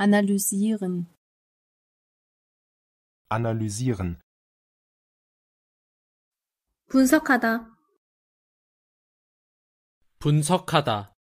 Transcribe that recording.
Analysieren. Analysieren. 분석하다. 분석하다.